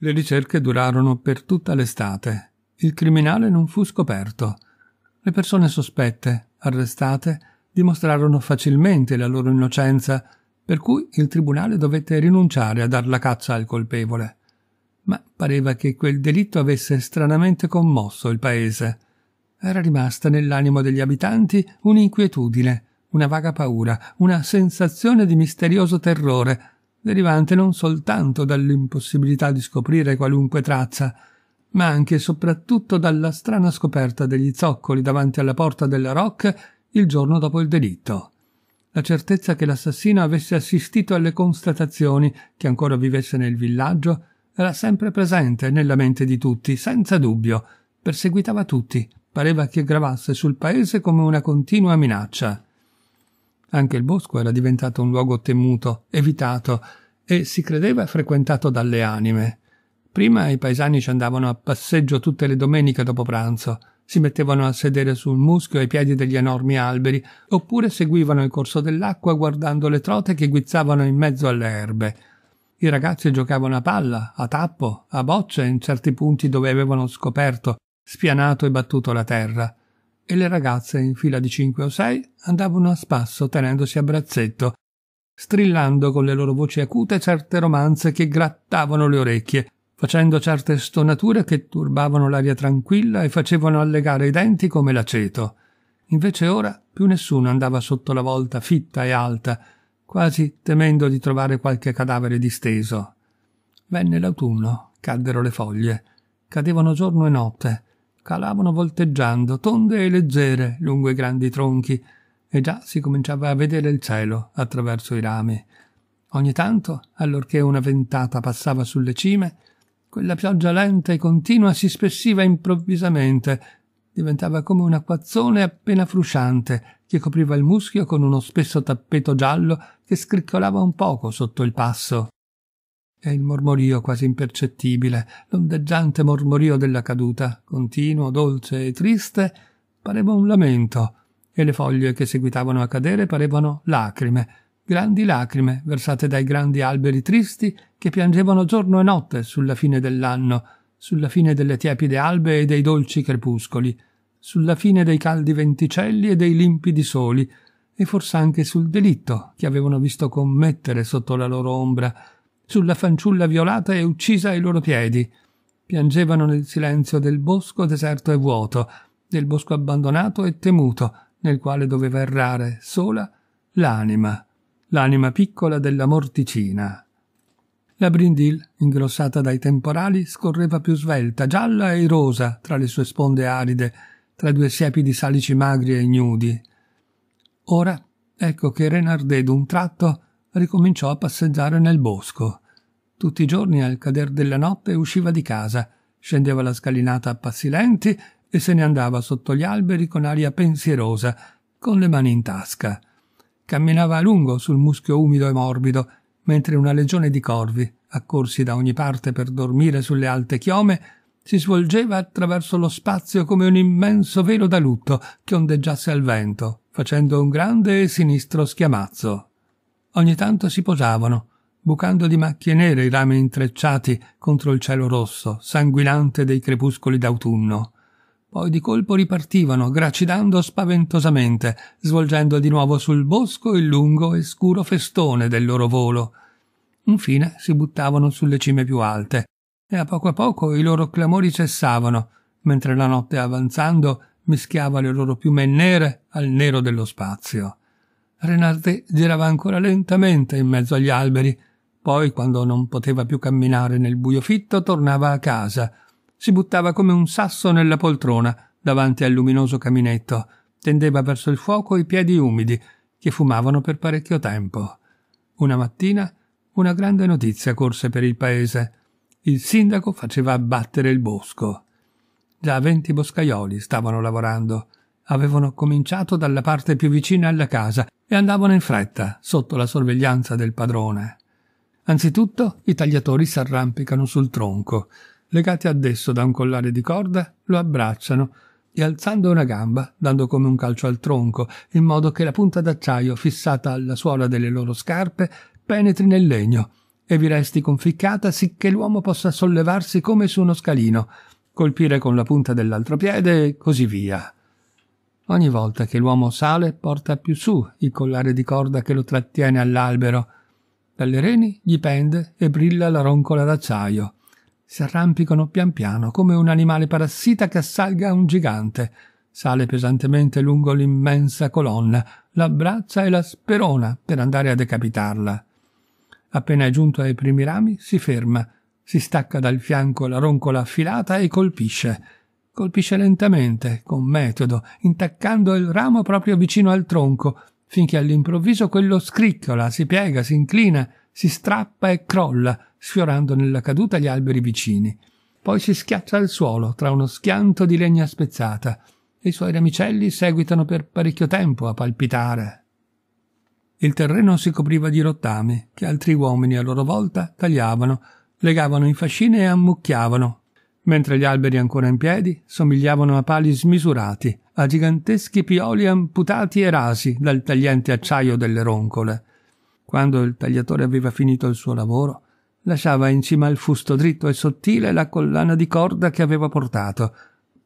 Le ricerche durarono per tutta l'estate. Il criminale non fu scoperto. Le persone sospette, arrestate, dimostrarono facilmente la loro innocenza, per cui il tribunale dovette rinunciare a dar la caccia al colpevole. Ma pareva che quel delitto avesse stranamente commosso il paese. Era rimasta nell'animo degli abitanti un'inquietudine, una vaga paura, una sensazione di misterioso terrore, derivante non soltanto dall'impossibilità di scoprire qualunque traccia, ma anche e soprattutto dalla strana scoperta degli zoccoli davanti alla porta della Rock il giorno dopo il delitto. La certezza che l'assassino avesse assistito alle constatazioni che ancora vivesse nel villaggio era sempre presente nella mente di tutti, senza dubbio, perseguitava tutti, pareva che gravasse sul paese come una continua minaccia. Anche il bosco era diventato un luogo temuto, evitato, e si credeva frequentato dalle anime. Prima i paesani ci andavano a passeggio tutte le domeniche dopo pranzo, si mettevano a sedere sul muschio ai piedi degli enormi alberi, oppure seguivano il corso dell'acqua guardando le trote che guizzavano in mezzo alle erbe. I ragazzi giocavano a palla, a tappo, a bocce in certi punti dove avevano scoperto, spianato e battuto la terra e le ragazze in fila di cinque o sei andavano a spasso tenendosi a brazzetto, strillando con le loro voci acute certe romanze che grattavano le orecchie, facendo certe stonature che turbavano l'aria tranquilla e facevano allegare i denti come l'aceto. Invece ora più nessuno andava sotto la volta fitta e alta, quasi temendo di trovare qualche cadavere disteso. Venne l'autunno, caddero le foglie, cadevano giorno e notte, calavano volteggiando, tonde e leggere, lungo i grandi tronchi, e già si cominciava a vedere il cielo attraverso i rami. Ogni tanto, allorché una ventata passava sulle cime, quella pioggia lenta e continua si spessiva improvvisamente, diventava come un acquazzone appena frusciante che copriva il muschio con uno spesso tappeto giallo che scricchiolava un poco sotto il passo e il mormorio quasi impercettibile, l'ondeggiante mormorio della caduta, continuo, dolce e triste, pareva un lamento, e le foglie che seguitavano a cadere parevano lacrime, grandi lacrime versate dai grandi alberi tristi che piangevano giorno e notte sulla fine dell'anno, sulla fine delle tiepide albe e dei dolci crepuscoli, sulla fine dei caldi venticelli e dei limpidi soli, e forse anche sul delitto che avevano visto commettere sotto la loro ombra, sulla fanciulla violata e uccisa ai loro piedi. Piangevano nel silenzio del bosco deserto e vuoto, del bosco abbandonato e temuto, nel quale doveva errare, sola, l'anima, l'anima piccola della morticina. La brindil, ingrossata dai temporali, scorreva più svelta, gialla e rosa, tra le sue sponde aride, tra due siepi di salici magri e ignudi. Ora, ecco che Renardè d'un tratto ricominciò a passeggiare nel bosco. Tutti i giorni al cader della notte usciva di casa, scendeva la scalinata a passi lenti e se ne andava sotto gli alberi con aria pensierosa, con le mani in tasca. Camminava a lungo sul muschio umido e morbido, mentre una legione di corvi, accorsi da ogni parte per dormire sulle alte chiome, si svolgeva attraverso lo spazio come un immenso velo da lutto che ondeggiasse al vento, facendo un grande e sinistro schiamazzo. Ogni tanto si posavano, bucando di macchie nere i rami intrecciati contro il cielo rosso, sanguinante dei crepuscoli d'autunno. Poi di colpo ripartivano, gracidando spaventosamente, svolgendo di nuovo sul bosco il lungo e scuro festone del loro volo. Infine si buttavano sulle cime più alte, e a poco a poco i loro clamori cessavano, mentre la notte avanzando mischiava le loro piume nere al nero dello spazio. Renate girava ancora lentamente in mezzo agli alberi. Poi, quando non poteva più camminare nel buio fitto, tornava a casa. Si buttava come un sasso nella poltrona davanti al luminoso caminetto. Tendeva verso il fuoco i piedi umidi, che fumavano per parecchio tempo. Una mattina una grande notizia corse per il paese. Il sindaco faceva abbattere il bosco. Già venti boscaioli stavano lavorando. Avevano cominciato dalla parte più vicina alla casa e andavano in fretta sotto la sorveglianza del padrone. Anzitutto i tagliatori s'arrampicano sul tronco, legati adesso da un collare di corda, lo abbracciano e alzando una gamba, dando come un calcio al tronco, in modo che la punta d'acciaio fissata alla suola delle loro scarpe penetri nel legno e vi resti conficcata sicché l'uomo possa sollevarsi come su uno scalino, colpire con la punta dell'altro piede e così via. Ogni volta che l'uomo sale porta più su il collare di corda che lo trattiene all'albero. Dalle reni gli pende e brilla la roncola d'acciaio. Si arrampicano pian piano come un animale parassita che assalga un gigante. Sale pesantemente lungo l'immensa colonna, l'abbraccia e la sperona per andare a decapitarla. Appena è giunto ai primi rami, si ferma, si stacca dal fianco la roncola affilata e colpisce. Colpisce lentamente, con metodo, intaccando il ramo proprio vicino al tronco, finché all'improvviso quello scricchiola, si piega, si inclina, si strappa e crolla, sfiorando nella caduta gli alberi vicini. Poi si schiaccia al suolo tra uno schianto di legna spezzata. e I suoi ramicelli seguitano per parecchio tempo a palpitare. Il terreno si copriva di rottami che altri uomini a loro volta tagliavano, legavano in fascine e ammucchiavano, mentre gli alberi ancora in piedi somigliavano a pali smisurati, a giganteschi pioli amputati e rasi dal tagliente acciaio delle roncole. Quando il tagliatore aveva finito il suo lavoro, lasciava in cima al fusto dritto e sottile la collana di corda che aveva portato.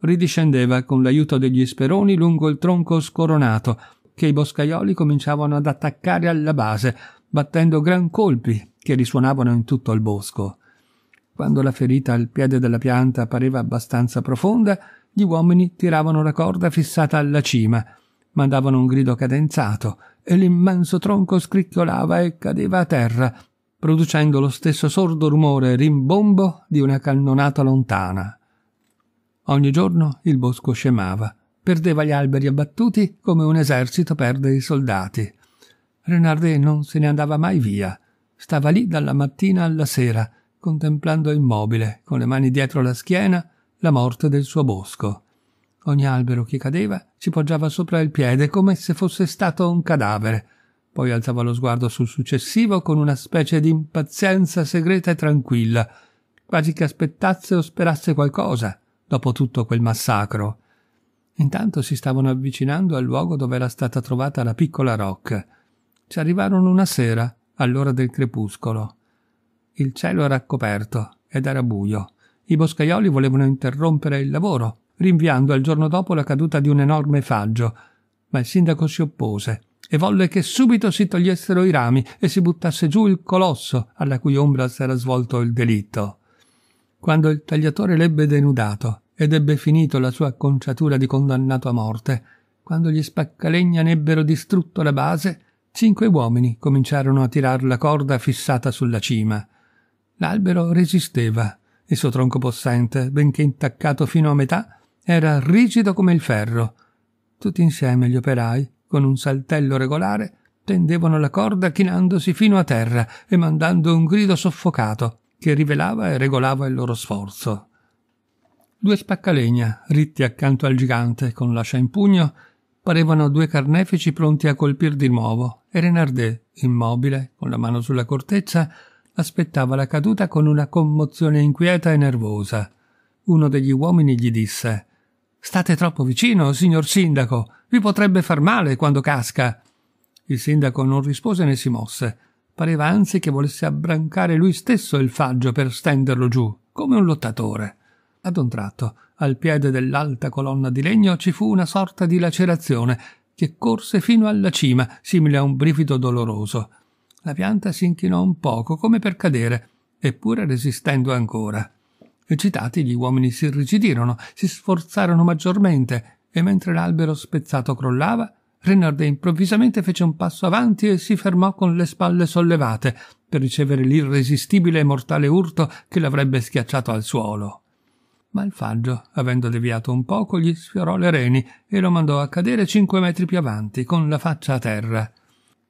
Ridiscendeva con l'aiuto degli speroni lungo il tronco scoronato, che i boscaioli cominciavano ad attaccare alla base, battendo gran colpi che risuonavano in tutto il bosco. Quando la ferita al piede della pianta pareva abbastanza profonda, gli uomini tiravano la corda fissata alla cima, mandavano un grido cadenzato e l'immenso tronco scricchiolava e cadeva a terra, producendo lo stesso sordo rumore rimbombo di una cannonata lontana. Ogni giorno il bosco scemava, perdeva gli alberi abbattuti come un esercito perde i soldati. Renardet non se ne andava mai via, stava lì dalla mattina alla sera, contemplando immobile, con le mani dietro la schiena, la morte del suo bosco. Ogni albero che cadeva ci poggiava sopra il piede come se fosse stato un cadavere. Poi alzava lo sguardo sul successivo con una specie di impazienza segreta e tranquilla, quasi che aspettasse o sperasse qualcosa dopo tutto quel massacro. Intanto si stavano avvicinando al luogo dove era stata trovata la piccola Rock. Ci arrivarono una sera, all'ora del crepuscolo. Il cielo era coperto ed era buio. I boscaioli volevano interrompere il lavoro, rinviando al giorno dopo la caduta di un enorme faggio, ma il sindaco si oppose e volle che subito si togliessero i rami e si buttasse giù il colosso alla cui ombra s'era svolto il delitto. Quando il tagliatore l'ebbe denudato ed ebbe finito la sua acconciatura di condannato a morte, quando gli spaccalegna n'ebbero distrutto la base, cinque uomini cominciarono a tirar la corda fissata sulla cima. L'albero resisteva. Il suo tronco possente, benché intaccato fino a metà, era rigido come il ferro. Tutti insieme gli operai, con un saltello regolare, tendevano la corda chinandosi fino a terra e mandando un grido soffocato che rivelava e regolava il loro sforzo. Due spaccalegna, ritti accanto al gigante con l'ascia in pugno, parevano due carnefici pronti a colpir di nuovo, e Renardè, immobile, con la mano sulla corteccia, aspettava la caduta con una commozione inquieta e nervosa. Uno degli uomini gli disse State troppo vicino, signor sindaco, vi potrebbe far male quando casca. Il sindaco non rispose né si mosse. Pareva anzi che volesse abbrancare lui stesso il faggio per stenderlo giù, come un lottatore. Ad un tratto, al piede dell'alta colonna di legno, ci fu una sorta di lacerazione che corse fino alla cima, simile a un brivido doloroso. La pianta si inchinò un poco, come per cadere, eppure resistendo ancora. Eccitati, gli uomini si irrigidirono, si sforzarono maggiormente, e mentre l'albero spezzato crollava, Renarde improvvisamente fece un passo avanti e si fermò con le spalle sollevate per ricevere l'irresistibile e mortale urto che l'avrebbe schiacciato al suolo. Ma il faggio, avendo deviato un poco, gli sfiorò le reni e lo mandò a cadere cinque metri più avanti, con la faccia a terra.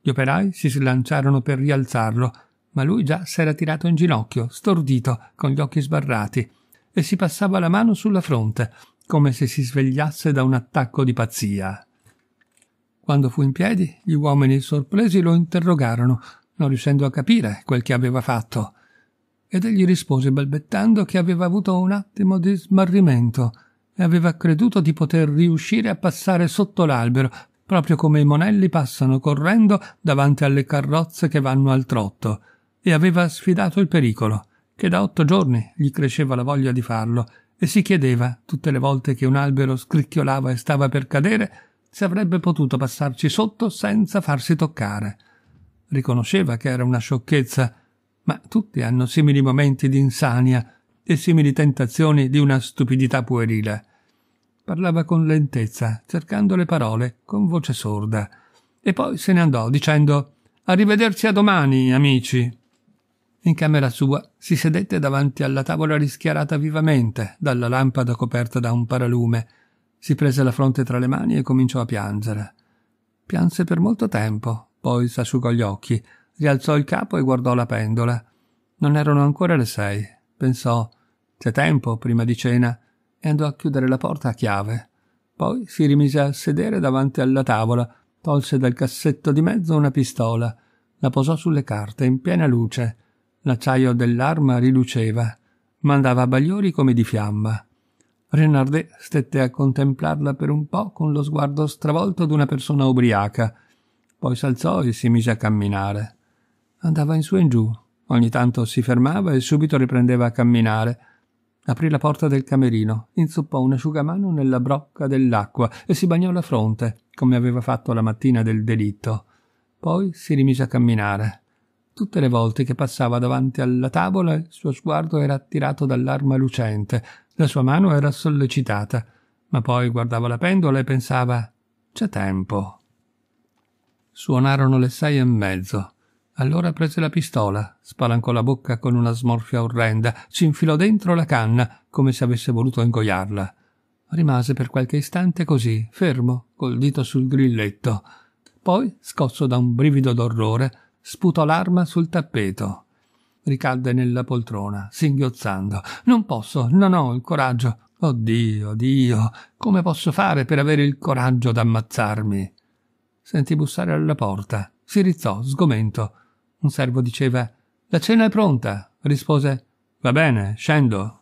Gli operai si slanciarono per rialzarlo, ma lui già s'era tirato in ginocchio, stordito, con gli occhi sbarrati, e si passava la mano sulla fronte, come se si svegliasse da un attacco di pazzia. Quando fu in piedi, gli uomini sorpresi lo interrogarono, non riuscendo a capire quel che aveva fatto, ed egli rispose balbettando che aveva avuto un attimo di smarrimento e aveva creduto di poter riuscire a passare sotto l'albero proprio come i monelli passano correndo davanti alle carrozze che vanno al trotto, e aveva sfidato il pericolo, che da otto giorni gli cresceva la voglia di farlo, e si chiedeva, tutte le volte che un albero scricchiolava e stava per cadere, se avrebbe potuto passarci sotto senza farsi toccare. Riconosceva che era una sciocchezza, ma tutti hanno simili momenti di insania e simili tentazioni di una stupidità puerile. Parlava con lentezza, cercando le parole, con voce sorda, e poi se ne andò dicendo Arrivederci a domani, amici. In camera sua si sedette davanti alla tavola rischiarata vivamente dalla lampada coperta da un paralume. Si prese la fronte tra le mani e cominciò a piangere. Pianse per molto tempo, poi s'asciugò gli occhi, rialzò il capo e guardò la pendola. Non erano ancora le sei. Pensò c'è tempo prima di cena e andò a chiudere la porta a chiave. Poi si rimise a sedere davanti alla tavola, tolse dal cassetto di mezzo una pistola, la posò sulle carte in piena luce. L'acciaio dell'arma riluceva, mandava bagliori come di fiamma. Renardet stette a contemplarla per un po' con lo sguardo stravolto d'una persona ubriaca. Poi s'alzò e si mise a camminare. Andava in su e in giù. Ogni tanto si fermava e subito riprendeva a camminare Aprì la porta del camerino, inzuppò un asciugamano nella brocca dell'acqua e si bagnò la fronte, come aveva fatto la mattina del delitto. Poi si rimise a camminare. Tutte le volte che passava davanti alla tavola il suo sguardo era attirato dall'arma lucente, la sua mano era sollecitata, ma poi guardava la pendola e pensava c'è tempo. Suonarono le sei e mezzo. Allora prese la pistola, spalancò la bocca con una smorfia orrenda, ci infilò dentro la canna, come se avesse voluto ingoiarla. Rimase per qualche istante così, fermo, col dito sul grilletto. Poi, scosso da un brivido d'orrore, sputò l'arma sul tappeto. Ricadde nella poltrona, singhiozzando. Non posso, non ho il coraggio. Oddio, Dio, come posso fare per avere il coraggio d'ammazzarmi? Sentì bussare alla porta. Si rizzò, sgomento. Un servo diceva La cena è pronta. Rispose Va bene, scendo.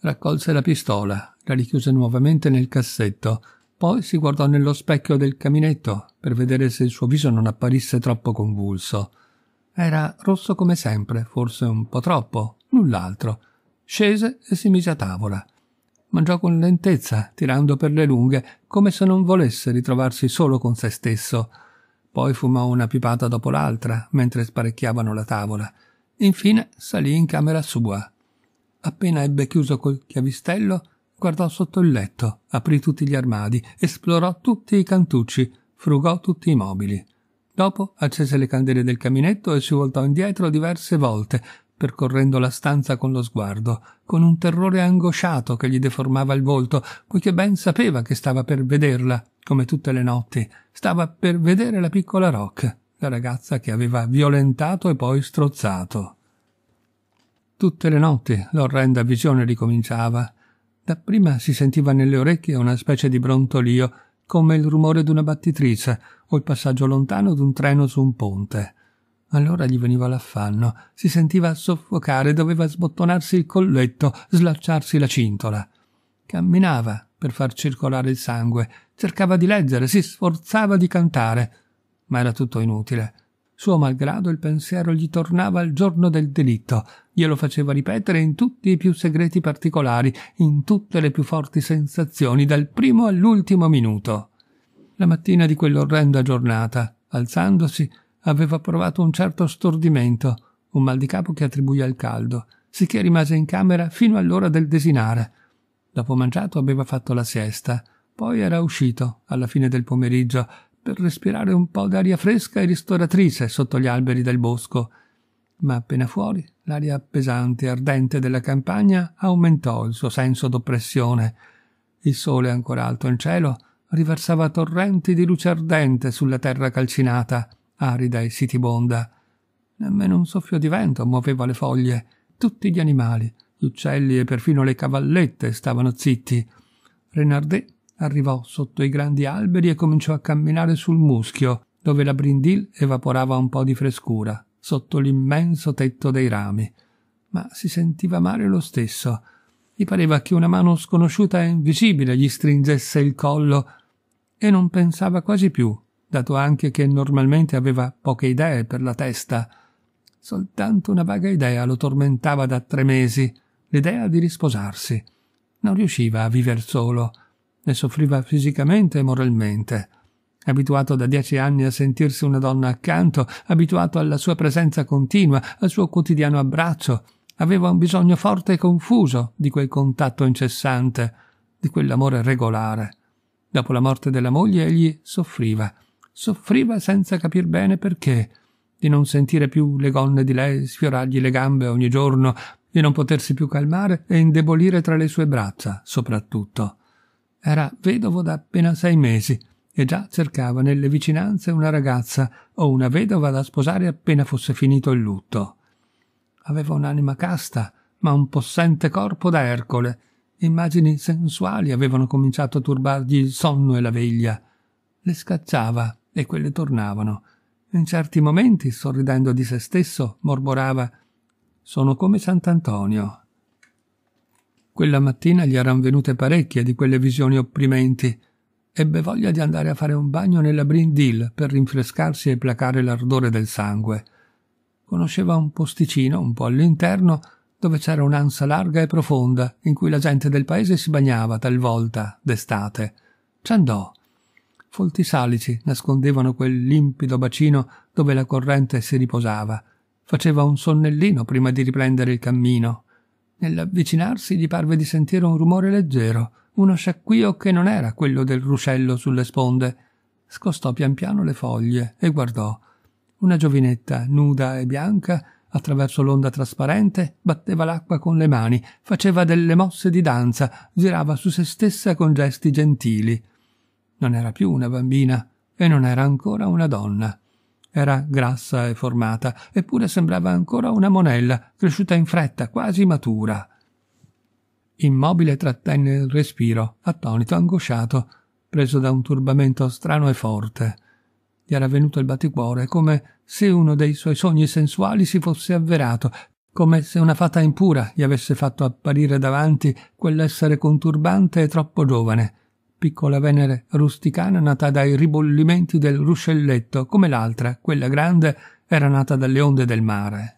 Raccolse la pistola, la richiuse nuovamente nel cassetto, poi si guardò nello specchio del caminetto per vedere se il suo viso non apparisse troppo convulso. Era rosso come sempre, forse un po' troppo, null'altro. Scese e si mise a tavola. Mangiò con lentezza, tirando per le lunghe, come se non volesse ritrovarsi solo con se stesso. Poi fumò una pipata dopo l'altra mentre sparecchiavano la tavola. Infine salì in camera sua. Appena ebbe chiuso col chiavistello, guardò sotto il letto, aprì tutti gli armadi, esplorò tutti i cantucci, frugò tutti i mobili. Dopo accese le candele del caminetto e si voltò indietro diverse volte, percorrendo la stanza con lo sguardo, con un terrore angosciato che gli deformava il volto, poiché ben sapeva che stava per vederla, come tutte le notti, stava per vedere la piccola Rock, la ragazza che aveva violentato e poi strozzato. Tutte le notti l'orrenda visione ricominciava. Dapprima si sentiva nelle orecchie una specie di brontolio, come il rumore d'una battitrice o il passaggio lontano d'un treno su un ponte. Allora gli veniva l'affanno, si sentiva soffocare, doveva sbottonarsi il colletto, slacciarsi la cintola. Camminava per far circolare il sangue, cercava di leggere, si sforzava di cantare, ma era tutto inutile. Suo malgrado il pensiero gli tornava al giorno del delitto, glielo faceva ripetere in tutti i più segreti particolari, in tutte le più forti sensazioni, dal primo all'ultimo minuto. La mattina di quell'orrenda giornata, alzandosi, aveva provato un certo stordimento, un mal di capo che attribuì al caldo, sicché rimase in camera fino all'ora del desinare. Dopo mangiato aveva fatto la siesta, poi era uscito, alla fine del pomeriggio, per respirare un po' d'aria fresca e ristoratrice sotto gli alberi del bosco. Ma appena fuori, l'aria pesante e ardente della campagna aumentò il suo senso d'oppressione. Il sole ancora alto in cielo riversava torrenti di luce ardente sulla terra calcinata arida e sitibonda. Nemmeno un soffio di vento muoveva le foglie. Tutti gli animali, gli uccelli e perfino le cavallette stavano zitti. Renardet arrivò sotto i grandi alberi e cominciò a camminare sul muschio, dove la brindil evaporava un po' di frescura, sotto l'immenso tetto dei rami. Ma si sentiva male lo stesso. Gli pareva che una mano sconosciuta e invisibile gli stringesse il collo e non pensava quasi più dato anche che normalmente aveva poche idee per la testa. Soltanto una vaga idea lo tormentava da tre mesi, l'idea di risposarsi. Non riusciva a viver solo, ne soffriva fisicamente e moralmente. Abituato da dieci anni a sentirsi una donna accanto, abituato alla sua presenza continua, al suo quotidiano abbraccio, aveva un bisogno forte e confuso di quel contatto incessante, di quell'amore regolare. Dopo la morte della moglie egli soffriva soffriva senza capir bene perché, di non sentire più le gonne di lei sfiorargli le gambe ogni giorno, di non potersi più calmare e indebolire tra le sue braccia, soprattutto. Era vedovo da appena sei mesi e già cercava nelle vicinanze una ragazza o una vedova da sposare appena fosse finito il lutto. Aveva un'anima casta, ma un possente corpo da Ercole. Immagini sensuali avevano cominciato a turbargli il sonno e la veglia. Le scacciava e quelle tornavano. In certi momenti, sorridendo di se stesso, mormorava «Sono come Sant'Antonio». Quella mattina gli erano venute parecchie di quelle visioni opprimenti. Ebbe voglia di andare a fare un bagno nella Brindil per rinfrescarsi e placare l'ardore del sangue. Conosceva un posticino un po' all'interno dove c'era un'ansa larga e profonda in cui la gente del paese si bagnava talvolta d'estate. Ci andò folti salici nascondevano quel limpido bacino dove la corrente si riposava. Faceva un sonnellino prima di riprendere il cammino. Nell'avvicinarsi gli parve di sentire un rumore leggero, uno sciacquio che non era quello del ruscello sulle sponde. Scostò pian piano le foglie e guardò. Una giovinetta, nuda e bianca, attraverso l'onda trasparente, batteva l'acqua con le mani, faceva delle mosse di danza, girava su se stessa con gesti gentili. Non era più una bambina e non era ancora una donna. Era grassa e formata, eppure sembrava ancora una monella, cresciuta in fretta, quasi matura. Immobile trattenne il respiro, attonito, angosciato, preso da un turbamento strano e forte. Gli era venuto il batticuore come se uno dei suoi sogni sensuali si fosse avverato, come se una fata impura gli avesse fatto apparire davanti quell'essere conturbante e troppo giovane, piccola Venere rusticana nata dai ribollimenti del ruscelletto, come l'altra, quella grande, era nata dalle onde del mare.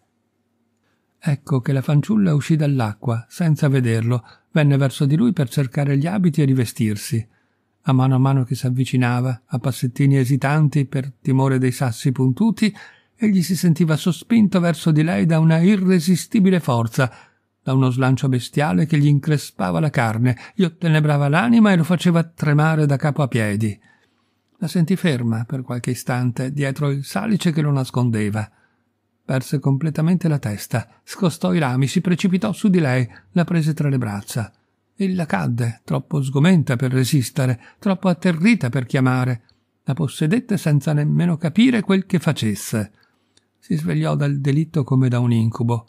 Ecco che la fanciulla uscì dall'acqua, senza vederlo, venne verso di lui per cercare gli abiti e rivestirsi. A mano a mano che si avvicinava, a passettini esitanti per timore dei sassi puntuti, egli si sentiva sospinto verso di lei da una irresistibile forza, da uno slancio bestiale che gli increspava la carne, gli ottenebrava l'anima e lo faceva tremare da capo a piedi. La sentì ferma per qualche istante dietro il salice che lo nascondeva. Perse completamente la testa, scostò i rami, si precipitò su di lei, la prese tra le braccia. Ella cadde, troppo sgomenta per resistere, troppo atterrita per chiamare. La possedette senza nemmeno capire quel che facesse. Si svegliò dal delitto come da un incubo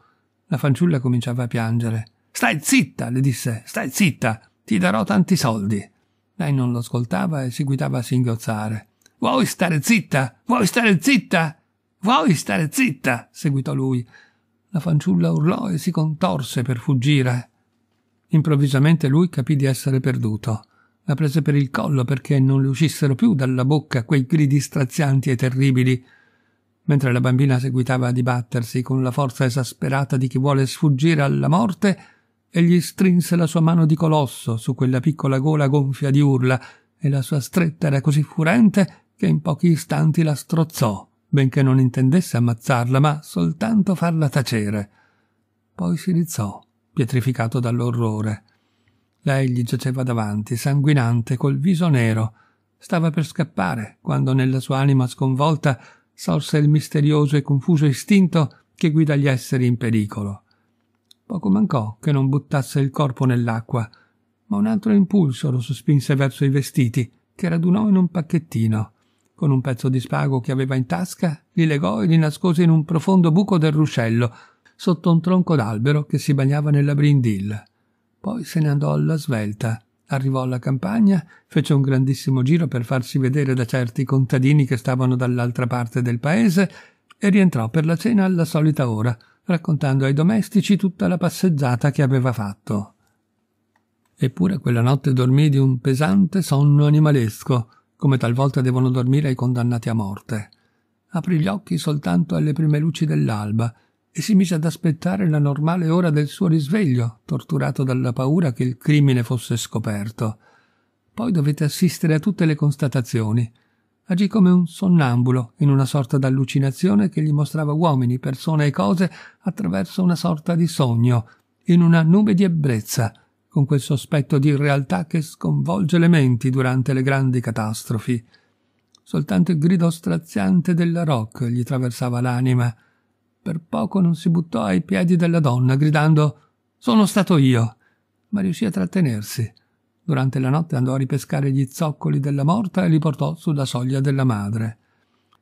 la fanciulla cominciava a piangere. Stai zitta, le disse, stai zitta, ti darò tanti soldi. Lei non lo ascoltava e si guidava a singhiozzare. Vuoi stare zitta? Vuoi stare zitta? Vuoi stare zitta? seguitò lui. La fanciulla urlò e si contorse per fuggire. Improvvisamente lui capì di essere perduto. La prese per il collo perché non le uscissero più dalla bocca quei gridi strazianti e terribili mentre la bambina seguitava a dibattersi con la forza esasperata di chi vuole sfuggire alla morte, egli strinse la sua mano di colosso su quella piccola gola gonfia di urla, e la sua stretta era così furente che in pochi istanti la strozzò, benché non intendesse ammazzarla, ma soltanto farla tacere. Poi si rizzò, pietrificato dall'orrore. Lei gli giaceva davanti, sanguinante, col viso nero. Stava per scappare, quando nella sua anima sconvolta sorse il misterioso e confuso istinto che guida gli esseri in pericolo. Poco mancò che non buttasse il corpo nell'acqua, ma un altro impulso lo sospinse verso i vestiti, che radunò in un pacchettino. Con un pezzo di spago che aveva in tasca, li legò e li nascose in un profondo buco del ruscello, sotto un tronco d'albero che si bagnava nella brindilla. Poi se ne andò alla svelta, Arrivò alla campagna, fece un grandissimo giro per farsi vedere da certi contadini che stavano dall'altra parte del paese e rientrò per la cena alla solita ora, raccontando ai domestici tutta la passeggiata che aveva fatto. Eppure quella notte dormì di un pesante sonno animalesco, come talvolta devono dormire i condannati a morte. Aprì gli occhi soltanto alle prime luci dell'alba e si mise ad aspettare la normale ora del suo risveglio, torturato dalla paura che il crimine fosse scoperto. Poi dovette assistere a tutte le constatazioni. Agì come un sonnambulo, in una sorta d'allucinazione che gli mostrava uomini, persone e cose attraverso una sorta di sogno, in una nube di ebbrezza, con quel sospetto di realtà che sconvolge le menti durante le grandi catastrofi. Soltanto il grido straziante della rock gli traversava l'anima, per poco non si buttò ai piedi della donna, gridando Sono stato io. Ma riuscì a trattenersi. Durante la notte andò a ripescare gli zoccoli della morta e li portò sulla soglia della madre.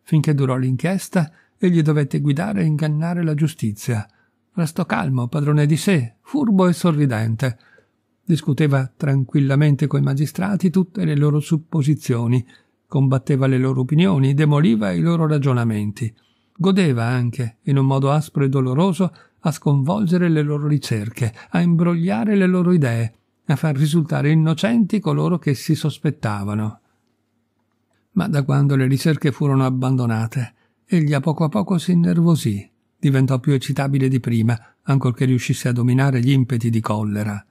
Finché durò l'inchiesta, egli dovette guidare e ingannare la giustizia. Restò calmo, padrone di sé, furbo e sorridente. Discuteva tranquillamente coi magistrati tutte le loro supposizioni, combatteva le loro opinioni, demoliva i loro ragionamenti. Godeva anche, in un modo aspro e doloroso, a sconvolgere le loro ricerche, a imbrogliare le loro idee, a far risultare innocenti coloro che si sospettavano. Ma da quando le ricerche furono abbandonate, egli a poco a poco si innervosì, diventò più eccitabile di prima, ancorché riuscisse a dominare gli impeti di collera.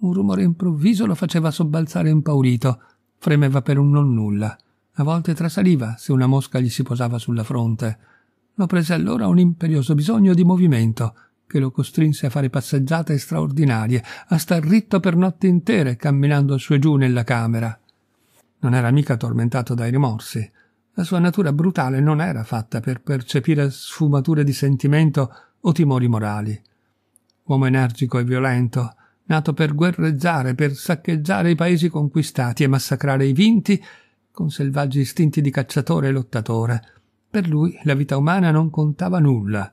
Un rumore improvviso lo faceva sobbalzare impaurito, fremeva per un non nulla. A volte trasaliva se una mosca gli si posava sulla fronte ma prese allora un imperioso bisogno di movimento che lo costrinse a fare passeggiate straordinarie, a star ritto per notti intere camminando su e giù nella camera. Non era mica tormentato dai rimorsi. La sua natura brutale non era fatta per percepire sfumature di sentimento o timori morali. Uomo energico e violento, nato per guerreggiare, per saccheggiare i paesi conquistati e massacrare i vinti con selvaggi istinti di cacciatore e lottatore, per lui la vita umana non contava nulla.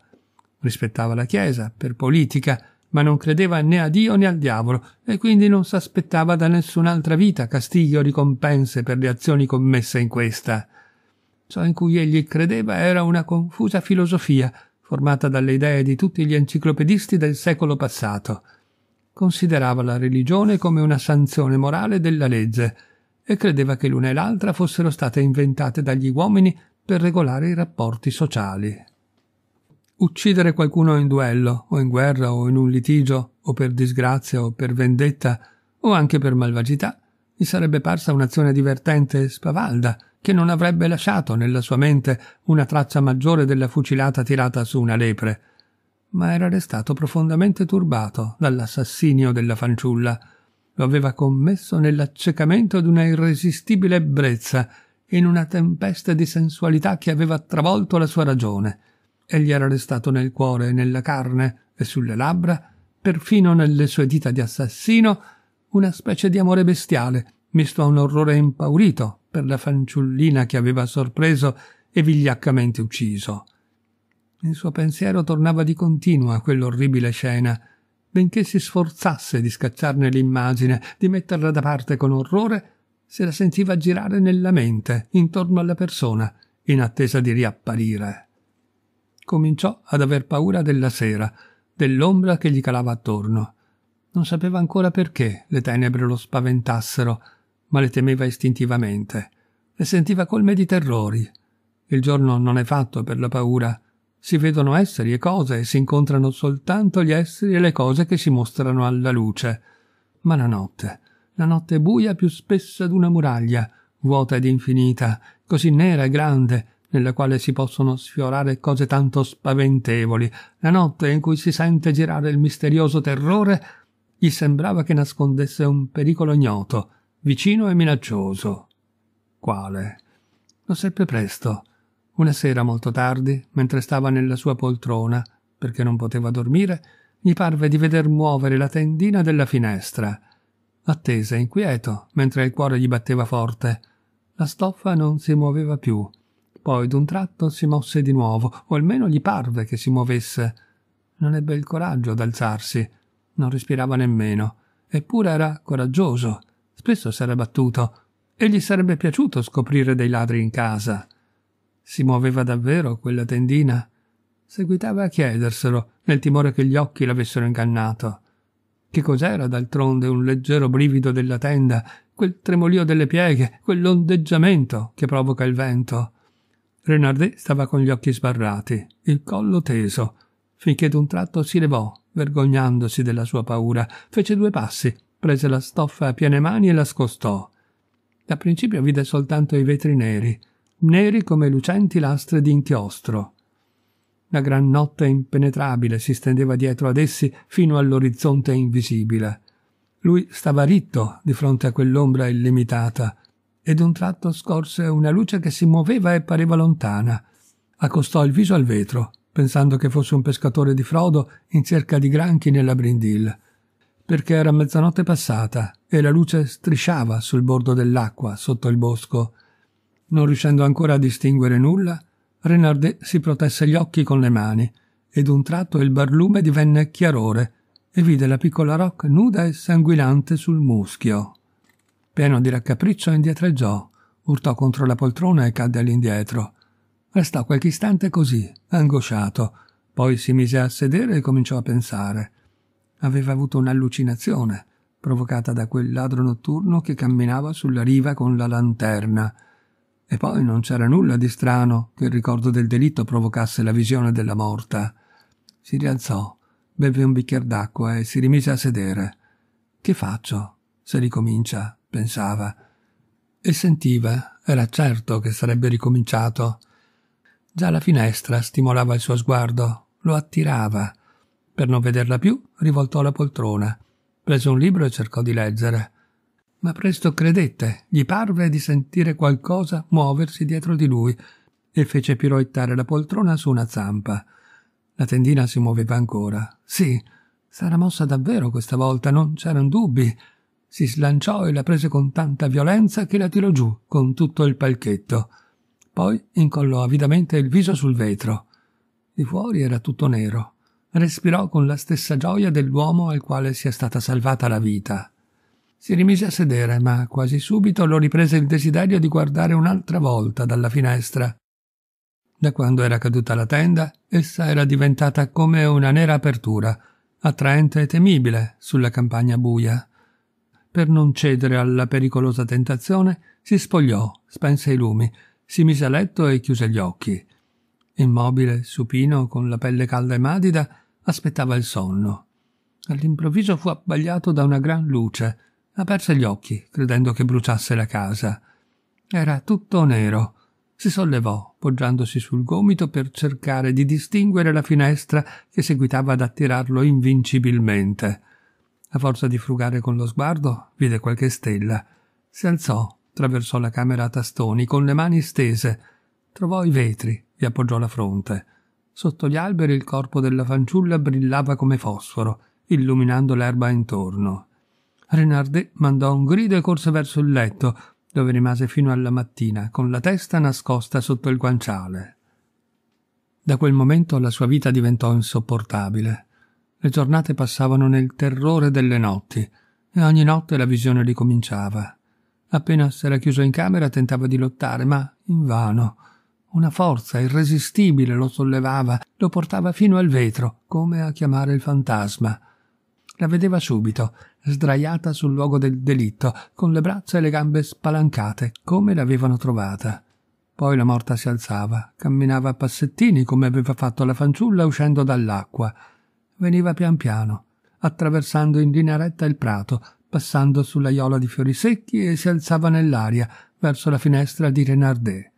Rispettava la Chiesa, per politica, ma non credeva né a Dio né al diavolo e quindi non s'aspettava da nessun'altra vita castigo o ricompense per le azioni commesse in questa. Ciò in cui egli credeva era una confusa filosofia, formata dalle idee di tutti gli enciclopedisti del secolo passato. Considerava la religione come una sanzione morale della legge e credeva che l'una e l'altra fossero state inventate dagli uomini per regolare i rapporti sociali. Uccidere qualcuno in duello, o in guerra, o in un litigio, o per disgrazia, o per vendetta, o anche per malvagità, gli sarebbe parsa un'azione divertente e spavalda, che non avrebbe lasciato nella sua mente una traccia maggiore della fucilata tirata su una lepre, ma era restato profondamente turbato dall'assassinio della fanciulla. Lo aveva commesso nell'accecamento di una irresistibile ebbrezza in una tempesta di sensualità che aveva travolto la sua ragione e gli era restato nel cuore e nella carne e sulle labbra, perfino nelle sue dita di assassino, una specie di amore bestiale, misto a un orrore impaurito per la fanciullina che aveva sorpreso e vigliaccamente ucciso. Il suo pensiero tornava di continuo a quell'orribile scena, benché si sforzasse di scacciarne l'immagine, di metterla da parte con orrore, se la sentiva girare nella mente, intorno alla persona, in attesa di riapparire. Cominciò ad aver paura della sera, dell'ombra che gli calava attorno. Non sapeva ancora perché le tenebre lo spaventassero, ma le temeva istintivamente. Le sentiva colme di terrori. Il giorno non è fatto per la paura. Si vedono esseri e cose e si incontrano soltanto gli esseri e le cose che si mostrano alla luce. Ma la notte, la notte buia più spessa d'una muraglia, vuota ed infinita, così nera e grande, nella quale si possono sfiorare cose tanto spaventevoli, la notte in cui si sente girare il misterioso terrore, gli sembrava che nascondesse un pericolo ignoto, vicino e minaccioso. Quale? Lo seppe presto. Una sera molto tardi, mentre stava nella sua poltrona, perché non poteva dormire, gli parve di veder muovere la tendina della finestra. Attese, inquieto, mentre il cuore gli batteva forte. La stoffa non si muoveva più. Poi d'un tratto si mosse di nuovo, o almeno gli parve che si muovesse. Non ebbe il coraggio d'alzarsi, non respirava nemmeno, eppure era coraggioso. Spesso s'era battuto e gli sarebbe piaciuto scoprire dei ladri in casa. Si muoveva davvero quella tendina? Seguitava a chiederselo, nel timore che gli occhi l'avessero ingannato. Che cos'era d'altronde un leggero brivido della tenda, quel tremolio delle pieghe, quell'ondeggiamento che provoca il vento? Renardé stava con gli occhi sbarrati, il collo teso, finché d'un tratto si levò, vergognandosi della sua paura, fece due passi, prese la stoffa a piene mani e la scostò. Da principio vide soltanto i vetri neri, neri come lucenti lastre d'inchiostro. Una gran notte impenetrabile si stendeva dietro ad essi fino all'orizzonte invisibile. Lui stava ritto di fronte a quell'ombra illimitata, e un tratto scorse una luce che si muoveva e pareva lontana. Accostò il viso al vetro, pensando che fosse un pescatore di frodo in cerca di granchi nella brindil. perché era mezzanotte passata e la luce strisciava sul bordo dell'acqua sotto il bosco. Non riuscendo ancora a distinguere nulla, Renardet si protesse gli occhi con le mani ed un tratto il barlume divenne chiarore e vide la piccola Rock nuda e sanguinante sul muschio. Pieno di raccapriccio indietreggiò, urtò contro la poltrona e cadde all'indietro. Restò qualche istante così, angosciato, poi si mise a sedere e cominciò a pensare. Aveva avuto un'allucinazione, provocata da quel ladro notturno che camminava sulla riva con la lanterna, e poi non c'era nulla di strano che il ricordo del delitto provocasse la visione della morta. Si rialzò, beve un bicchiere d'acqua e si rimise a sedere. Che faccio? Se ricomincia, pensava. E sentiva, era certo che sarebbe ricominciato. Già la finestra stimolava il suo sguardo, lo attirava. Per non vederla più, rivoltò la poltrona, prese un libro e cercò di leggere ma presto credette, gli parve di sentire qualcosa muoversi dietro di lui e fece piroittare la poltrona su una zampa. La tendina si muoveva ancora. Sì, s'era mossa davvero questa volta, non c'erano dubbi. Si slanciò e la prese con tanta violenza che la tirò giù con tutto il palchetto. Poi incollò avidamente il viso sul vetro. Di fuori era tutto nero. Respirò con la stessa gioia dell'uomo al quale sia stata salvata la vita. Si rimise a sedere, ma quasi subito lo riprese il desiderio di guardare un'altra volta dalla finestra. Da quando era caduta la tenda, essa era diventata come una nera apertura, attraente e temibile sulla campagna buia. Per non cedere alla pericolosa tentazione, si spogliò, spense i lumi, si mise a letto e chiuse gli occhi. Immobile, supino, con la pelle calda e madida, aspettava il sonno. All'improvviso fu abbagliato da una gran luce, aperse gli occhi, credendo che bruciasse la casa. Era tutto nero. Si sollevò, poggiandosi sul gomito per cercare di distinguere la finestra che seguitava ad attirarlo invincibilmente. A forza di frugare con lo sguardo, vide qualche stella. Si alzò, traversò la camera a tastoni, con le mani stese, trovò i vetri, vi appoggiò la fronte. Sotto gli alberi il corpo della fanciulla brillava come fosforo, illuminando l'erba intorno. Renardè mandò un grido e corse verso il letto, dove rimase fino alla mattina, con la testa nascosta sotto il guanciale. Da quel momento la sua vita diventò insopportabile. Le giornate passavano nel terrore delle notti, e ogni notte la visione ricominciava. Appena si era chiuso in camera tentava di lottare, ma invano. Una forza irresistibile lo sollevava, lo portava fino al vetro, come a chiamare il fantasma. La vedeva subito sdraiata sul luogo del delitto, con le braccia e le gambe spalancate, come l'avevano trovata. Poi la morta si alzava, camminava a passettini come aveva fatto la fanciulla uscendo dall'acqua. Veniva pian piano, attraversando in linea retta il prato, passando sull'aiola di fiori secchi e si alzava nell'aria, verso la finestra di Renardet.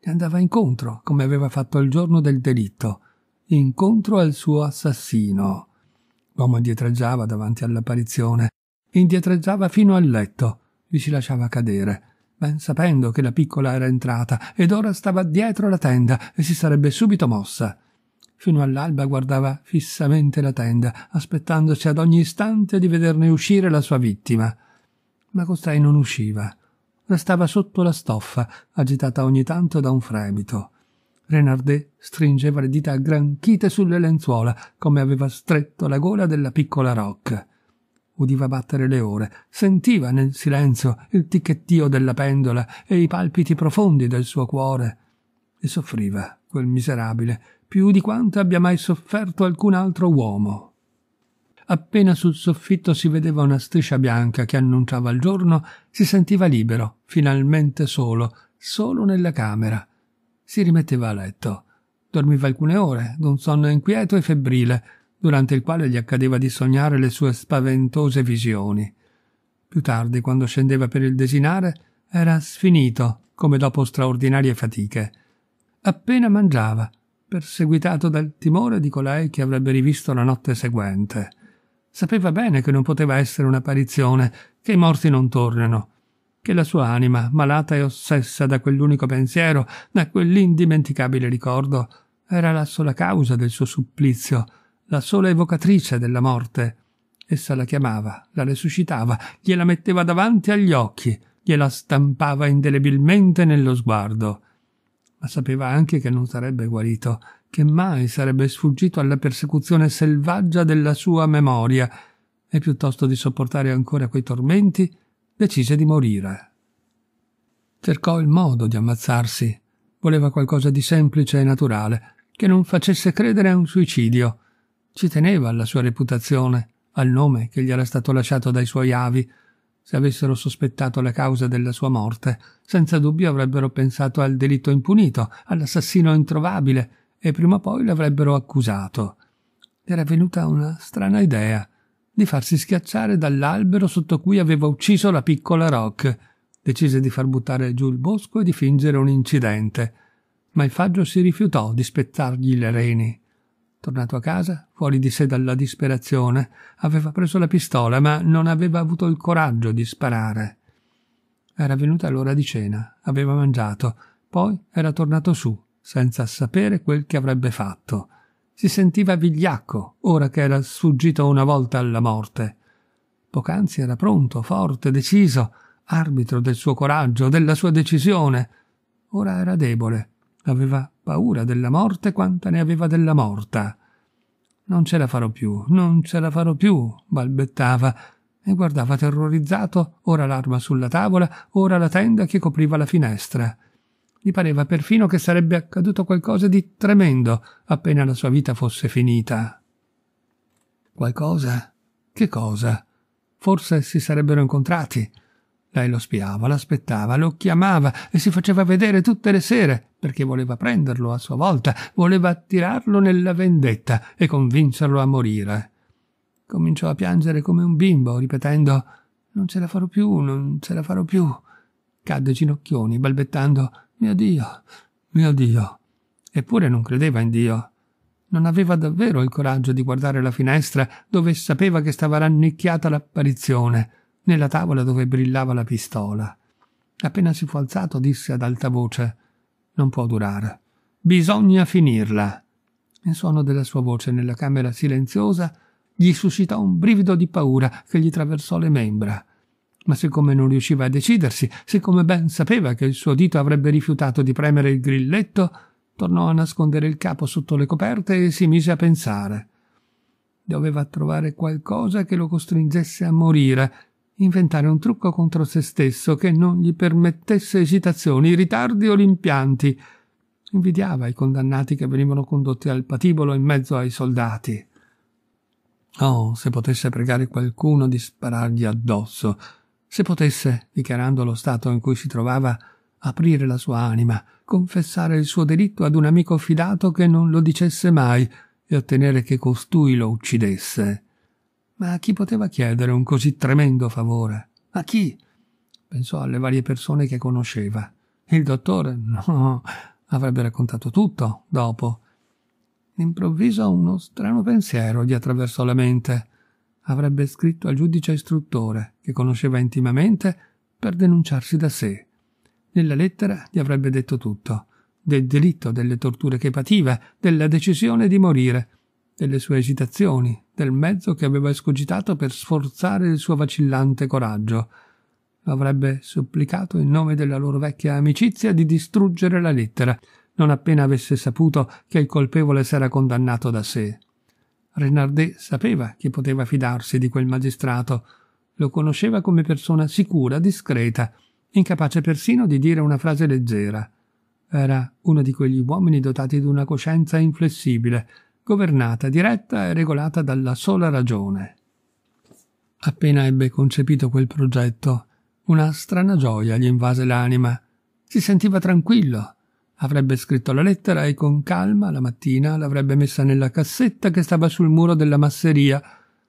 Gli andava incontro, come aveva fatto il giorno del delitto, incontro al suo assassino. L'uomo indietreggiava davanti all'apparizione, indietreggiava fino al letto, vi si lasciava cadere, ben sapendo che la piccola era entrata ed ora stava dietro la tenda e si sarebbe subito mossa. Fino all'alba guardava fissamente la tenda, aspettandosi ad ogni istante di vederne uscire la sua vittima. Ma costei non usciva. Restava sotto la stoffa, agitata ogni tanto da un fremito. Renardet stringeva le dita aggranchite sulle lenzuola, come aveva stretto la gola della piccola Rock. Udiva battere le ore, sentiva nel silenzio il ticchettio della pendola e i palpiti profondi del suo cuore. E soffriva, quel miserabile, più di quanto abbia mai sofferto alcun altro uomo. Appena sul soffitto si vedeva una striscia bianca che annunciava il giorno, si sentiva libero, finalmente solo, solo nella camera si rimetteva a letto. Dormiva alcune ore, d'un sonno inquieto e febbrile, durante il quale gli accadeva di sognare le sue spaventose visioni. Più tardi, quando scendeva per il desinare, era sfinito, come dopo straordinarie fatiche. Appena mangiava, perseguitato dal timore di colei che avrebbe rivisto la notte seguente. Sapeva bene che non poteva essere un'apparizione, che i morti non tornano, che la sua anima, malata e ossessa da quell'unico pensiero, da quell'indimenticabile ricordo, era la sola causa del suo supplizio, la sola evocatrice della morte. Essa la chiamava, la resuscitava, gliela metteva davanti agli occhi, gliela stampava indelebilmente nello sguardo. Ma sapeva anche che non sarebbe guarito, che mai sarebbe sfuggito alla persecuzione selvaggia della sua memoria, e piuttosto di sopportare ancora quei tormenti, decise di morire. Cercò il modo di ammazzarsi. Voleva qualcosa di semplice e naturale, che non facesse credere a un suicidio. Ci teneva alla sua reputazione, al nome che gli era stato lasciato dai suoi avi. Se avessero sospettato la causa della sua morte, senza dubbio avrebbero pensato al delitto impunito, all'assassino introvabile, e prima o poi l'avrebbero accusato. Era venuta una strana idea di farsi schiacciare dall'albero sotto cui aveva ucciso la piccola Rock. Decise di far buttare giù il bosco e di fingere un incidente. Ma il faggio si rifiutò di spezzargli le reni. Tornato a casa, fuori di sé dalla disperazione, aveva preso la pistola, ma non aveva avuto il coraggio di sparare. Era venuta l'ora di cena, aveva mangiato, poi era tornato su, senza sapere quel che avrebbe fatto. Si sentiva vigliacco, ora che era sfuggito una volta alla morte. Poc'anzi era pronto, forte, deciso, arbitro del suo coraggio, della sua decisione. Ora era debole, aveva paura della morte quanta ne aveva della morta. Non ce la farò più, non ce la farò più, balbettava, e guardava terrorizzato ora l'arma sulla tavola, ora la tenda che copriva la finestra. Gli pareva perfino che sarebbe accaduto qualcosa di tremendo appena la sua vita fosse finita. Qualcosa? Che cosa? Forse si sarebbero incontrati. Lei lo spiava, l'aspettava, lo chiamava e si faceva vedere tutte le sere perché voleva prenderlo a sua volta, voleva attirarlo nella vendetta e convincerlo a morire. Cominciò a piangere come un bimbo, ripetendo Non ce la farò più, non ce la farò più. Cadde ginocchioni, balbettando mio Dio, mio Dio. Eppure non credeva in Dio. Non aveva davvero il coraggio di guardare la finestra dove sapeva che stava rannicchiata l'apparizione, nella tavola dove brillava la pistola. Appena si fu alzato disse ad alta voce Non può durare. Bisogna finirla. Il suono della sua voce nella camera silenziosa gli suscitò un brivido di paura che gli traversò le membra. Ma siccome non riusciva a decidersi, siccome ben sapeva che il suo dito avrebbe rifiutato di premere il grilletto, tornò a nascondere il capo sotto le coperte e si mise a pensare. Doveva trovare qualcosa che lo costringesse a morire, inventare un trucco contro se stesso che non gli permettesse esitazioni, ritardi o rimpianti. Invidiava i condannati che venivano condotti al patibolo in mezzo ai soldati. Oh, se potesse pregare qualcuno di sparargli addosso, se potesse, dichiarando lo stato in cui si trovava, aprire la sua anima, confessare il suo delitto ad un amico fidato che non lo dicesse mai e ottenere che costui lo uccidesse. Ma a chi poteva chiedere un così tremendo favore? A chi? Pensò alle varie persone che conosceva. Il dottore? No, avrebbe raccontato tutto dopo. Improvviso uno strano pensiero gli attraversò la mente avrebbe scritto al giudice istruttore, che conosceva intimamente, per denunciarsi da sé. Nella lettera gli avrebbe detto tutto, del delitto, delle torture che pativa, della decisione di morire, delle sue esitazioni, del mezzo che aveva escogitato per sforzare il suo vacillante coraggio. avrebbe supplicato in nome della loro vecchia amicizia di distruggere la lettera, non appena avesse saputo che il colpevole sarà condannato da sé. Renardet sapeva che poteva fidarsi di quel magistrato, lo conosceva come persona sicura, discreta, incapace persino di dire una frase leggera. Era uno di quegli uomini dotati di una coscienza inflessibile, governata, diretta e regolata dalla sola ragione. Appena ebbe concepito quel progetto, una strana gioia gli invase l'anima. Si sentiva tranquillo, Avrebbe scritto la lettera e con calma la mattina l'avrebbe messa nella cassetta che stava sul muro della masseria.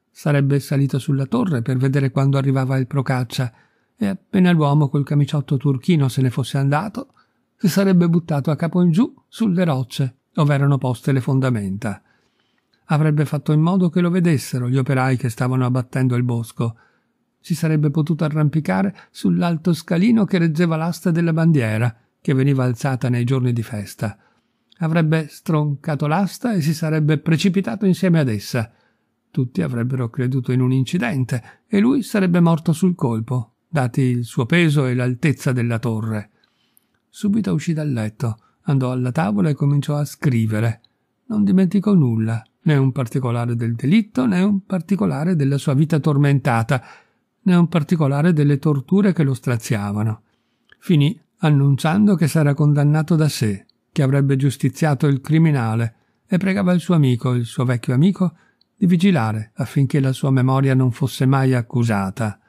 Sarebbe salito sulla torre per vedere quando arrivava il procaccia e appena l'uomo col camiciotto turchino se ne fosse andato, si sarebbe buttato a capo in giù sulle rocce dove erano poste le fondamenta. Avrebbe fatto in modo che lo vedessero gli operai che stavano abbattendo il bosco. Si sarebbe potuto arrampicare sull'alto scalino che reggeva l'asta della bandiera che veniva alzata nei giorni di festa. Avrebbe stroncato l'asta e si sarebbe precipitato insieme ad essa. Tutti avrebbero creduto in un incidente e lui sarebbe morto sul colpo, dati il suo peso e l'altezza della torre. Subito uscì dal letto, andò alla tavola e cominciò a scrivere. Non dimenticò nulla, né un particolare del delitto, né un particolare della sua vita tormentata, né un particolare delle torture che lo straziavano. Finì annunciando che s'era condannato da sé, che avrebbe giustiziato il criminale, e pregava il suo amico, il suo vecchio amico, di vigilare affinché la sua memoria non fosse mai accusata.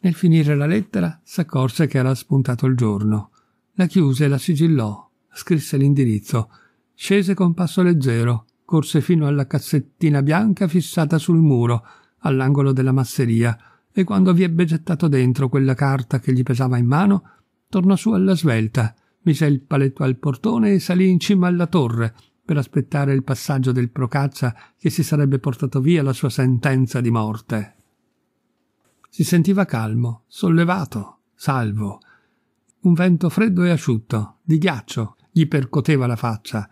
Nel finire la lettera s'accorse che era spuntato il giorno. La chiuse, la sigillò, scrisse l'indirizzo, scese con passo leggero, corse fino alla cassettina bianca fissata sul muro, all'angolo della masseria, e quando vi ebbe gettato dentro quella carta che gli pesava in mano, tornò su alla svelta, mise il paletto al portone e salì in cima alla torre per aspettare il passaggio del procaccia che si sarebbe portato via la sua sentenza di morte. Si sentiva calmo, sollevato, salvo. Un vento freddo e asciutto, di ghiaccio, gli percoteva la faccia.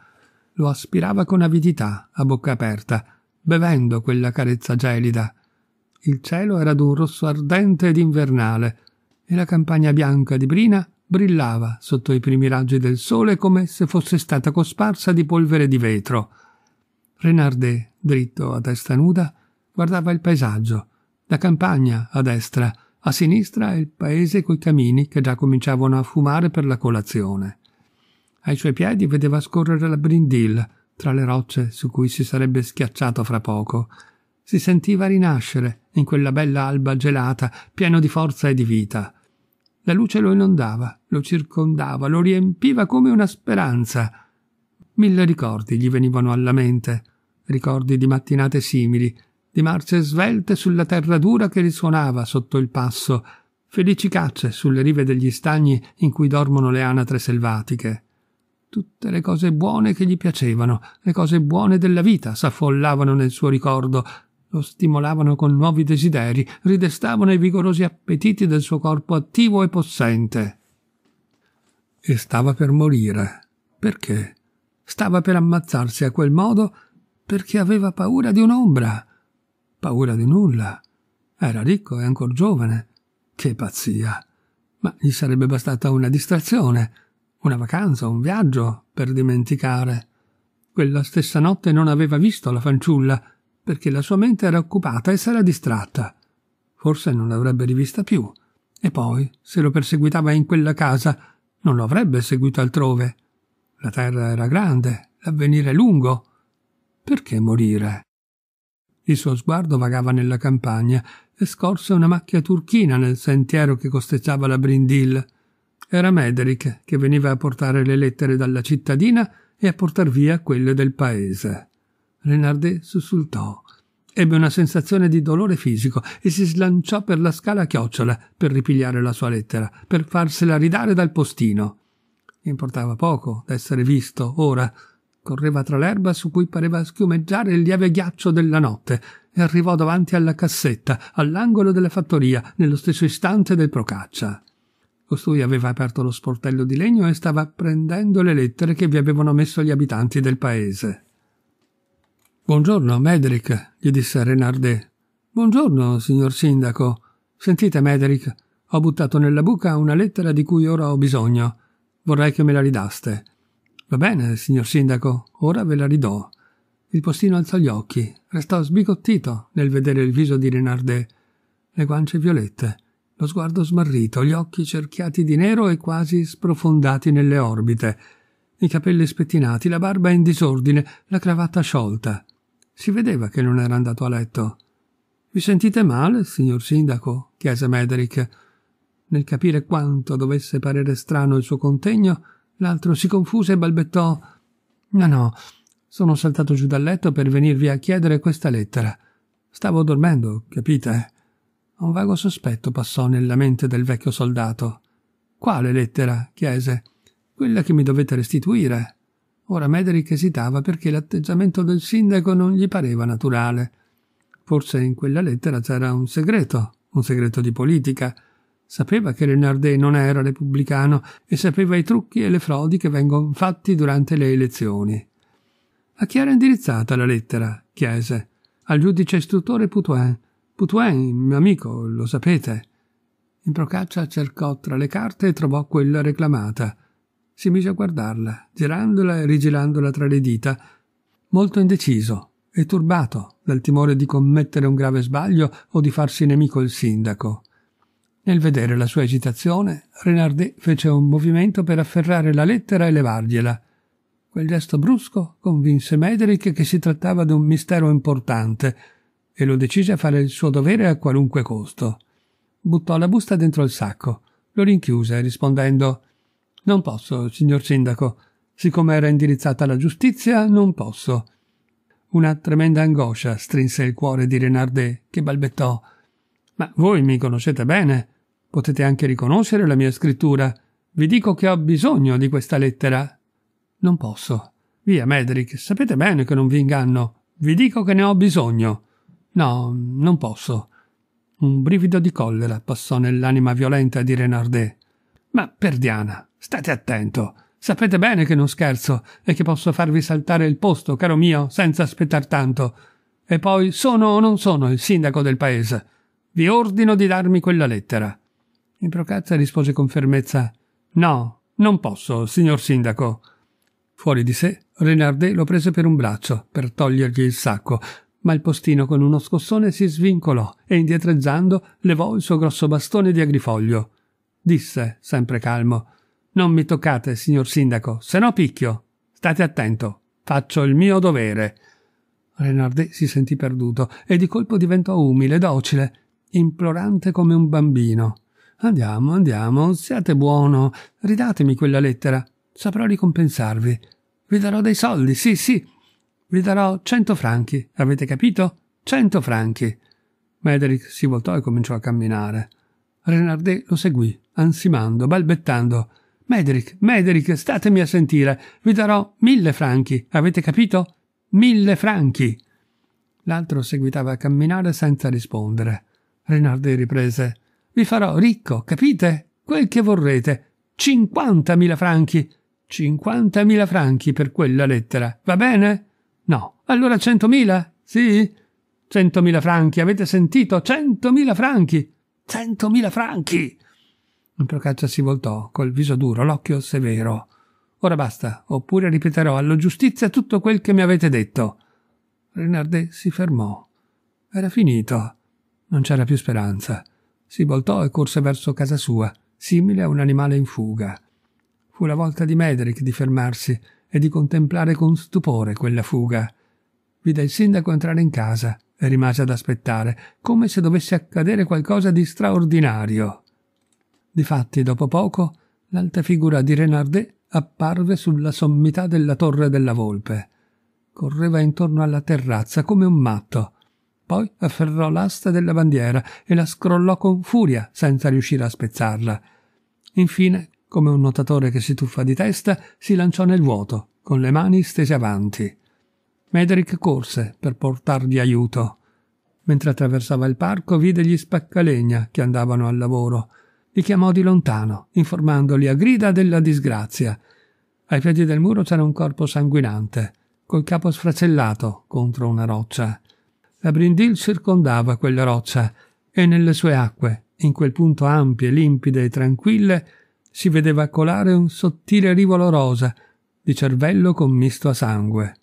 Lo aspirava con avidità, a bocca aperta, bevendo quella carezza gelida. Il cielo era d'un rosso ardente ed invernale, e la campagna bianca di Brina brillava sotto i primi raggi del sole come se fosse stata cosparsa di polvere di vetro. Renardet, dritto a testa nuda, guardava il paesaggio, la campagna a destra, a sinistra il paese coi camini che già cominciavano a fumare per la colazione. Ai suoi piedi vedeva scorrere la brindil tra le rocce su cui si sarebbe schiacciato fra poco. Si sentiva rinascere in quella bella alba gelata, pieno di forza e di vita. La luce lo inondava, lo circondava, lo riempiva come una speranza. Mille ricordi gli venivano alla mente, ricordi di mattinate simili, di marce svelte sulla terra dura che risuonava sotto il passo, felici cacce sulle rive degli stagni in cui dormono le anatre selvatiche. Tutte le cose buone che gli piacevano, le cose buone della vita s'affollavano nel suo ricordo, lo stimolavano con nuovi desideri, ridestavano i vigorosi appetiti del suo corpo attivo e possente. E stava per morire. Perché? Stava per ammazzarsi a quel modo perché aveva paura di un'ombra. Paura di nulla. Era ricco e ancora giovane. Che pazzia! Ma gli sarebbe bastata una distrazione, una vacanza, un viaggio per dimenticare. Quella stessa notte non aveva visto la fanciulla, perché la sua mente era occupata e sarà distratta. Forse non l'avrebbe rivista più. E poi, se lo perseguitava in quella casa, non lo avrebbe seguito altrove. La terra era grande, l'avvenire lungo. Perché morire? Il suo sguardo vagava nella campagna e scorse una macchia turchina nel sentiero che costeggiava la Brindil. Era Mederick che veniva a portare le lettere dalla cittadina e a portar via quelle del paese. Renardet sussultò. Ebbe una sensazione di dolore fisico e si slanciò per la scala a chiocciola per ripigliare la sua lettera, per farsela ridare dal postino. importava poco d'essere visto ora. Correva tra l'erba su cui pareva schiumeggiare il lieve ghiaccio della notte e arrivò davanti alla cassetta, all'angolo della fattoria, nello stesso istante del procaccia. Costui aveva aperto lo sportello di legno e stava prendendo le lettere che vi avevano messo gli abitanti del paese. Buongiorno, Medric, gli disse Renardet. Buongiorno, signor sindaco. Sentite, Medric, ho buttato nella buca una lettera di cui ora ho bisogno. Vorrei che me la ridaste. Va bene, signor sindaco, ora ve la ridò. Il postino alzò gli occhi, restò sbigottito nel vedere il viso di Renardet, le guance violette, lo sguardo smarrito, gli occhi cerchiati di nero e quasi sprofondati nelle orbite, i capelli spettinati, la barba in disordine, la cravatta sciolta. Si vedeva che non era andato a letto. Vi sentite male, signor sindaco? chiese Mederick. Nel capire quanto dovesse parere strano il suo contegno, l'altro si confuse e balbettò No, no, sono saltato giù dal letto per venirvi a chiedere questa lettera. Stavo dormendo, capite? Un vago sospetto passò nella mente del vecchio soldato. Quale lettera? chiese. Quella che mi dovete restituire. Ora Mederick esitava perché l'atteggiamento del sindaco non gli pareva naturale. Forse in quella lettera c'era un segreto, un segreto di politica. Sapeva che Lenardet non era repubblicano e sapeva i trucchi e le frodi che vengono fatti durante le elezioni. A chi era indirizzata la lettera? chiese. Al giudice istruttore Poutoin. Poutoin, mio amico, lo sapete. In procaccia cercò tra le carte e trovò quella reclamata si mise a guardarla, girandola e rigirandola tra le dita, molto indeciso e turbato dal timore di commettere un grave sbaglio o di farsi nemico il sindaco. Nel vedere la sua agitazione, Renardi fece un movimento per afferrare la lettera e levargliela. Quel gesto brusco convinse Mederick che si trattava di un mistero importante e lo decise a fare il suo dovere a qualunque costo. Buttò la busta dentro il sacco, lo rinchiuse rispondendo non posso, signor sindaco. Siccome era indirizzata alla giustizia, non posso. Una tremenda angoscia strinse il cuore di Renardet, che balbettò. Ma voi mi conoscete bene. Potete anche riconoscere la mia scrittura. Vi dico che ho bisogno di questa lettera. Non posso. Via, Medric, sapete bene che non vi inganno. Vi dico che ne ho bisogno. No, non posso. Un brivido di collera passò nell'anima violenta di Renardet. Ma per Diana, State attento. Sapete bene che non scherzo e che posso farvi saltare il posto, caro mio, senza aspettar tanto. E poi sono o non sono il sindaco del paese. Vi ordino di darmi quella lettera. Il Procazza rispose con fermezza No, non posso, signor sindaco. Fuori di sé, Renardé lo prese per un braccio, per togliergli il sacco, ma il postino con uno scossone si svincolò e indietreggiando levò il suo grosso bastone di agrifoglio. Disse, sempre calmo non mi toccate, signor sindaco, se no picchio. State attento. Faccio il mio dovere. Renardi si sentì perduto e di colpo diventò umile, docile, implorante come un bambino. Andiamo, andiamo, siate buono, ridatemi quella lettera. Saprò ricompensarvi. Vi darò dei soldi, sì, sì. Vi darò cento franchi, avete capito? Cento franchi. Mederick si voltò e cominciò a camminare. Renardet lo seguì, ansimando, balbettando. Medric, Medric, statemi a sentire. Vi darò mille franchi. Avete capito? Mille franchi. L'altro seguitava a camminare senza rispondere. Rinaldi riprese. Vi farò ricco, capite? Quel che vorrete. Cinquantamila franchi. Cinquantamila franchi per quella lettera. Va bene? No. Allora centomila? Sì? Centomila franchi. Avete sentito? Centomila franchi. Centomila franchi. Procaccia si voltò, col viso duro, l'occhio severo. Ora basta, oppure ripeterò alla giustizia tutto quel che mi avete detto. Rinardi si fermò. Era finito. Non c'era più speranza. Si voltò e corse verso casa sua, simile a un animale in fuga. Fu la volta di Medrick di fermarsi e di contemplare con stupore quella fuga. Vide il sindaco entrare in casa e rimase ad aspettare, come se dovesse accadere qualcosa di straordinario. Difatti, dopo poco, l'alta figura di Renardet apparve sulla sommità della torre della volpe. Correva intorno alla terrazza come un matto. Poi afferrò l'asta della bandiera e la scrollò con furia senza riuscire a spezzarla. Infine, come un nuotatore che si tuffa di testa, si lanciò nel vuoto, con le mani stese avanti. Medric corse per portargli aiuto. Mentre attraversava il parco vide gli spaccalegna che andavano al lavoro li chiamò di lontano, informandoli a grida della disgrazia. Ai piedi del muro c'era un corpo sanguinante, col capo sfracellato contro una roccia. La brindil circondava quella roccia e nelle sue acque, in quel punto ampie, limpide e tranquille, si vedeva colare un sottile rivolo rosa di cervello commisto a sangue.